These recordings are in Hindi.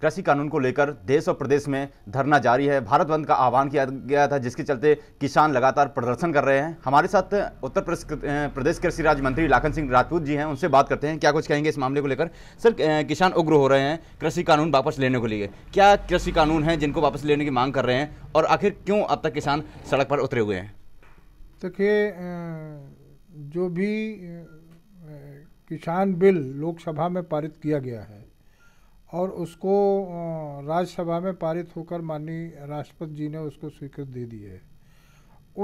कृषि कानून को लेकर देश और प्रदेश में धरना जारी है भारत बंद का आह्वान किया गया था जिसके चलते किसान लगातार प्रदर्शन कर रहे हैं हमारे साथ उत्तर प्रदेश प्रदेश कृषि राज्य मंत्री लाखन सिंह राजपूत जी हैं उनसे बात करते हैं क्या कुछ कहेंगे इस मामले को लेकर सर किसान उग्र हो रहे हैं कृषि कानून वापस लेने को लिए क्या कृषि कानून हैं जिनको वापस लेने की मांग कर रहे हैं और आखिर क्यों अब तक किसान सड़क पर उतरे हुए हैं देखिए जो भी किसान बिल लोकसभा में पारित किया गया है और उसको राज्यसभा में पारित होकर माननीय राष्ट्रपति जी ने उसको स्वीकृति दे दी है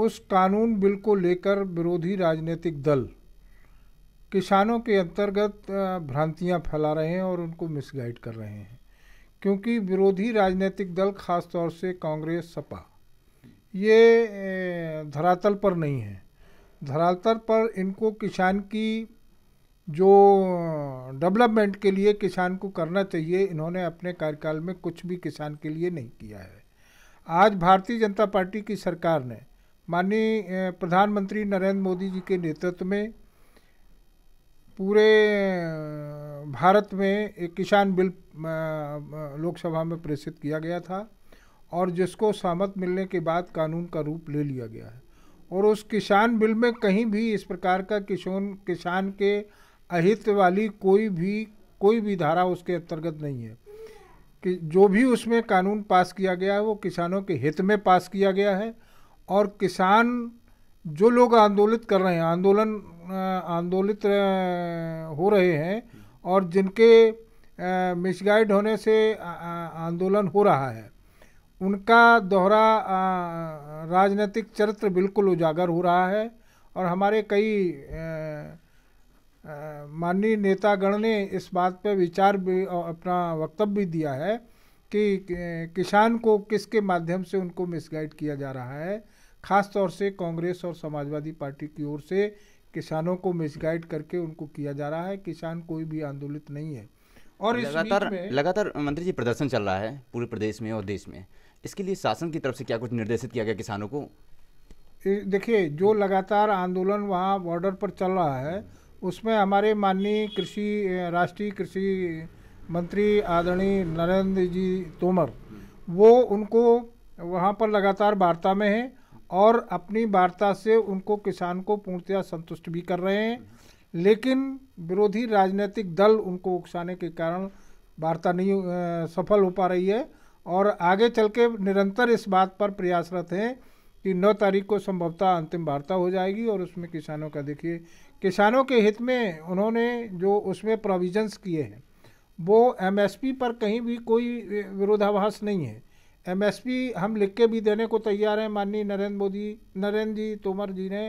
उस कानून बिल को लेकर विरोधी राजनीतिक दल किसानों के अंतर्गत भ्रांतियां फैला रहे हैं और उनको मिसगाइड कर रहे हैं क्योंकि विरोधी राजनीतिक दल खासतौर से कांग्रेस सपा ये धरातल पर नहीं है धरातल पर इनको किसान की जो डेवलपमेंट के लिए किसान को करना चाहिए इन्होंने अपने कार्यकाल में कुछ भी किसान के लिए नहीं किया है आज भारतीय जनता पार्टी की सरकार ने माननीय प्रधानमंत्री नरेंद्र मोदी जी के नेतृत्व में पूरे भारत में एक किसान बिल लोकसभा में प्रेषित किया गया था और जिसको सहमत मिलने के बाद कानून का रूप ले लिया गया है और उस किसान बिल में कहीं भी इस प्रकार का किसान किसान के अहित वाली कोई भी कोई भी धारा उसके अंतर्गत नहीं है कि जो भी उसमें कानून पास किया गया है वो किसानों के हित में पास किया गया है और किसान जो लोग आंदोलित कर रहे हैं आंदोलन आंदोलित हो रहे हैं और जिनके मिसगाइड होने से आंदोलन हो रहा है उनका दोहरा राजनीतिक चरित्र बिल्कुल उजागर हो रहा है और हमारे कई माननीय नेतागण ने इस बात पर विचार भी अपना वक्तव्य भी दिया है कि किसान को किसके माध्यम से उनको मिसगाइड किया जा रहा है ख़ास तौर से कांग्रेस और समाजवादी पार्टी की ओर से किसानों को मिसगाइड करके उनको किया जा रहा है किसान कोई भी आंदोलित नहीं है और लगातार लगातार मंत्री जी प्रदर्शन चल रहा है पूरे प्रदेश में और देश में इसके लिए शासन की तरफ से क्या कुछ निर्देशित किया गया किसानों को देखिए जो लगातार आंदोलन वहाँ बॉर्डर पर चल रहा है उसमें हमारे माननीय कृषि राष्ट्रीय कृषि मंत्री आदरणीय नरेंद्र जी तोमर वो उनको वहाँ पर लगातार वार्ता में हैं और अपनी वार्ता से उनको किसान को पूर्णतया संतुष्ट भी कर रहे हैं लेकिन विरोधी राजनीतिक दल उनको उकसाने के कारण वार्ता नहीं सफल हो पा रही है और आगे चल के निरंतर इस बात पर प्रयासरत हैं कि नौ तारीख को संभवतः अंतिम वार्ता हो जाएगी और उसमें किसानों का देखिए किसानों के हित में उन्होंने जो उसमें प्रोविजंस किए हैं वो एमएसपी पर कहीं भी कोई विरोधाभास नहीं है एमएसपी हम लिख के भी देने को तैयार हैं माननीय नरेंद्र मोदी नरेंद्र जी तोमर जी ने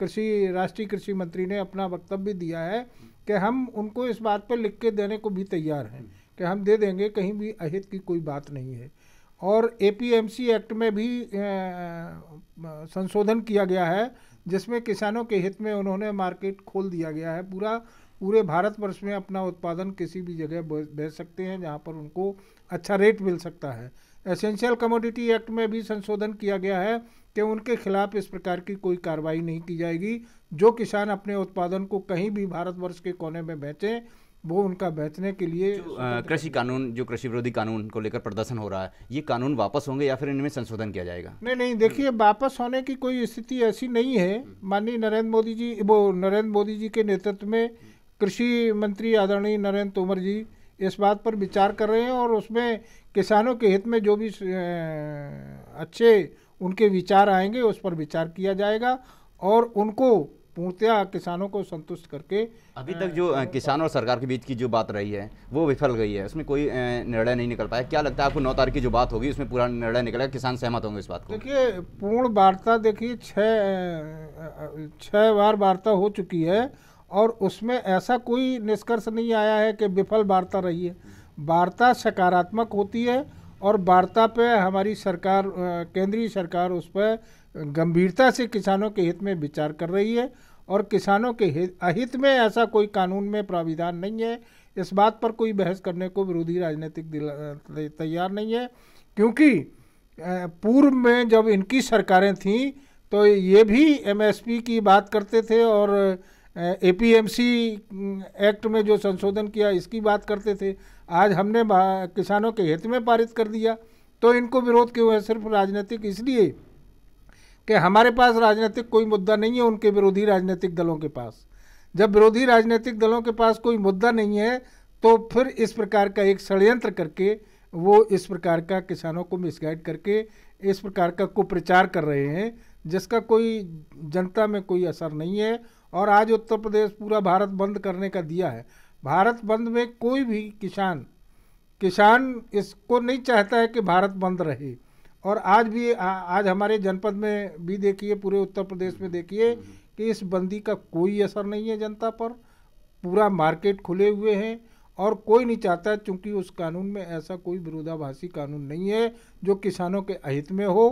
कृषि राष्ट्रीय कृषि मंत्री ने अपना वक्तव्य दिया है कि हम उनको इस बात पर लिख के देने को भी तैयार हैं कि हम दे देंगे कहीं भी अहित की कोई बात नहीं है और एपीएमसी एक्ट में भी संशोधन किया गया है जिसमें किसानों के हित में उन्होंने मार्केट खोल दिया गया है पूरा पूरे भारतवर्ष में अपना उत्पादन किसी भी जगह बेच सकते हैं जहाँ पर उनको अच्छा रेट मिल सकता है एसेंशियल कमोडिटी एक्ट में भी संशोधन किया गया है कि उनके खिलाफ इस प्रकार की कोई कार्रवाई नहीं की जाएगी जो किसान अपने उत्पादन को कहीं भी भारतवर्ष के कोने में बेचें वो उनका बेचने के लिए कृषि कानून जो कृषि विरोधी कानून को लेकर प्रदर्शन हो रहा है ये कानून वापस होंगे या फिर इनमें संशोधन किया जाएगा नहीं नहीं देखिए वापस होने की कोई स्थिति ऐसी नहीं है माननीय नरेंद्र मोदी जी वो नरेंद्र मोदी जी के नेतृत्व में कृषि मंत्री आदरणीय नरेंद्र तोमर जी इस बात पर विचार कर रहे हैं और उसमें किसानों के हित में जो भी अच्छे उनके विचार आएंगे उस पर विचार किया जाएगा और उनको पूर्णतया किसानों को संतुष्ट करके अभी तक जो किसान और सरकार के बीच की जो बात रही है वो विफल गई है उसमें कोई निर्णय नहीं निकल पाया क्या लगता है आपको नौ तारीख की जो बात होगी उसमें पूरा निर्णय निकलेगा किसान सहमत होंगे इस बात को देखिए पूर्ण वार्ता देखिए छः छः बार वार्ता हो चुकी है और उसमें ऐसा कोई निष्कर्ष नहीं आया है कि विफल वार्ता रही है वार्ता सकारात्मक होती है और वार्ता पे हमारी सरकार केंद्रीय सरकार उस पर गंभीरता से किसानों के हित में विचार कर रही है और किसानों के हित अहित में ऐसा कोई कानून में प्राविधान नहीं है इस बात पर कोई बहस करने को विरोधी राजनीतिक तैयार नहीं है क्योंकि पूर्व में जब इनकी सरकारें थीं तो ये भी एमएसपी की बात करते थे और एपीएमसी एक्ट में जो संशोधन किया इसकी बात करते थे आज हमने किसानों के हित में पारित कर दिया तो इनको विरोध क्यों है सिर्फ राजनीतिक इसलिए कि हमारे पास राजनीतिक कोई मुद्दा नहीं है उनके विरोधी राजनीतिक दलों के पास जब विरोधी राजनीतिक दलों के पास कोई मुद्दा नहीं है तो फिर इस प्रकार का एक षडयंत्र करके वो इस प्रकार का किसानों को मिसगाइड करके इस प्रकार का कुप्रचार कर रहे हैं जिसका कोई जनता में कोई असर नहीं है और आज उत्तर प्रदेश पूरा भारत बंद करने का दिया है भारत बंद में कोई भी किसान किसान इसको नहीं चाहता है कि भारत बंद रहे और आज भी आ, आज हमारे जनपद में भी देखिए पूरे उत्तर प्रदेश में देखिए कि इस बंदी का कोई असर नहीं है जनता पर पूरा मार्केट खुले हुए हैं और कोई नहीं चाहता चूंकि उस कानून में ऐसा कोई विरोधाभासी कानून नहीं है जो किसानों के अहित में हो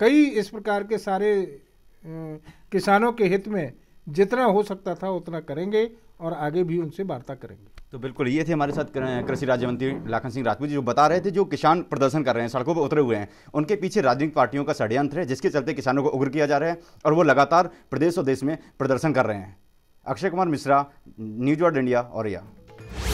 कई इस प्रकार के सारे किसानों के हित में जितना हो सकता था उतना करेंगे और आगे भी उनसे वार्ता करेंगे तो बिल्कुल ये थे हमारे साथ कृषि राज्य मंत्री लाखन सिंह राजपूत जी जो बता रहे थे जो किसान प्रदर्शन कर रहे हैं सड़कों पर उतरे हुए हैं उनके पीछे राजनीतिक पार्टियों का षड्यंत्र है जिसके चलते किसानों को उग्र किया जा रहा है और वो लगातार प्रदेश और देश में प्रदर्शन कर रहे हैं Akshay Kumar Mishra news world India और या